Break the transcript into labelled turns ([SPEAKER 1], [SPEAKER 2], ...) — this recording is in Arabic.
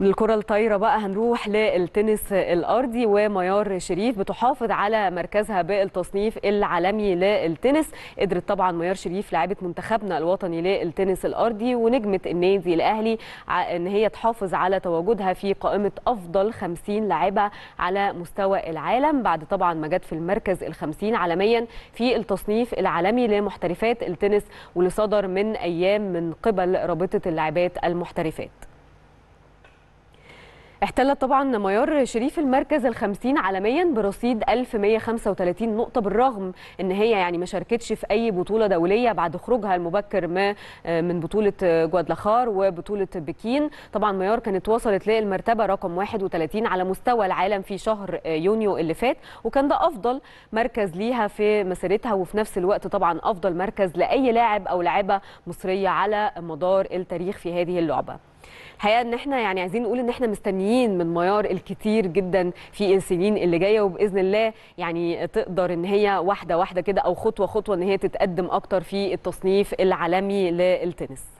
[SPEAKER 1] من الكرة الطايرة بقى هنروح للتنس الأرضي وميار شريف بتحافظ على مركزها بالتصنيف العالمي للتنس قدرت طبعا ميار شريف لعبة منتخبنا الوطني للتنس الأرضي ونجمة النادي الأهلي إن هي تحافظ على تواجدها في قائمة أفضل 50 لاعبة على مستوى العالم بعد طبعا ما جت في المركز ال 50 عالميا في التصنيف العالمي لمحترفات التنس واللي صدر من أيام من قبل رابطة اللاعبات المحترفات احتلت طبعا ميار شريف المركز الخمسين عالميا برصيد 1135 نقطة بالرغم ان هي يعني ما شاركتش في اي بطولة دولية بعد خروجها المبكر ما آه، من بطولة آه، جوادلخار وبطولة بكين طبعا ميار كانت وصلت للمرتبة رقم 31 على مستوى العالم في شهر آه، يونيو اللي فات وكان ده افضل مركز ليها في مسيرتها وفي نفس الوقت طبعا افضل مركز لاي لاعب او لاعبة مصرية على مدار التاريخ في هذه اللعبة الحقيقه ان احنا يعني عايزين نقول ان احنا مستنيين من ميار الكتير جدا في السنين اللي جايه وباذن الله يعني تقدر ان هي واحده واحده كده او خطوه خطوه ان هي تتقدم اكتر في التصنيف العالمي للتنس